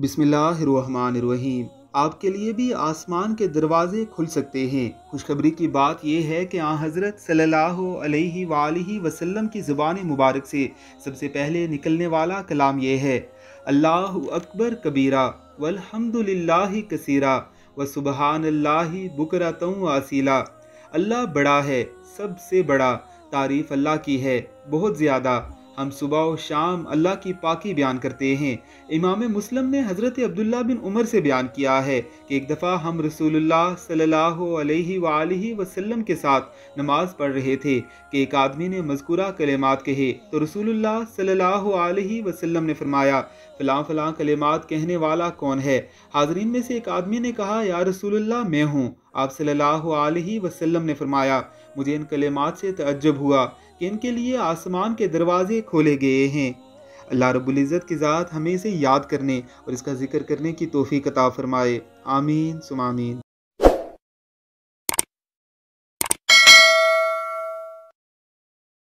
बिसमीम आपके लिए भी आसमान के दरवाजे खुल सकते हैं खुशखबरी की बात यह है कि आ हज़रत सल्लल्लाहु अलैहि वसल्लम की ज़ुबान मुबारक से सबसे पहले निकलने वाला कलाम यह है अल्लाह अकबर कबीरा वलहमदुल्लाह कसीरा व सुबहानल्लाह बुकरात आसीला अल्लाह बड़ा है सबसे बड़ा तारीफ़ अल्लाह की है बहुत ज़्यादा हम सुबह और शाम अल्लाह की पाकी बयान करते हैं इमाम मुस्लिम ने हज़रत अब्दुल्ला बिन उमर से बयान किया है कि एक दफ़ा हम रसूलुल्लाह सल्लल्लाहु अलैहि रसोल्ला वसल्लम के साथ नमाज पढ़ रहे थे कि एक आदमी ने मजकूरा कलेमात कहे तो रसूलुल्लाह सल्लल्लाहु अलैहि वसल्लम ने फरमाया फ़लाँ फ़लाँ कलेमात कहने वाला कौन है हाजरीन में से एक आदमी ने कहा या रसूलुल्लाह मैं हूँ आप सल्लल्लाहु अलैहि वसल्लम ने फरमाया मुझे इन कलेमात से तजब हुआ कि इनके लिए आसमान के दरवाजे खोले गए हैं अल्लाह रबुल्ज़त की ज़ात हमें इसे याद करने और इसका जिक्र करने की तोहफी कता फ़रमाए आमीन सुमामीन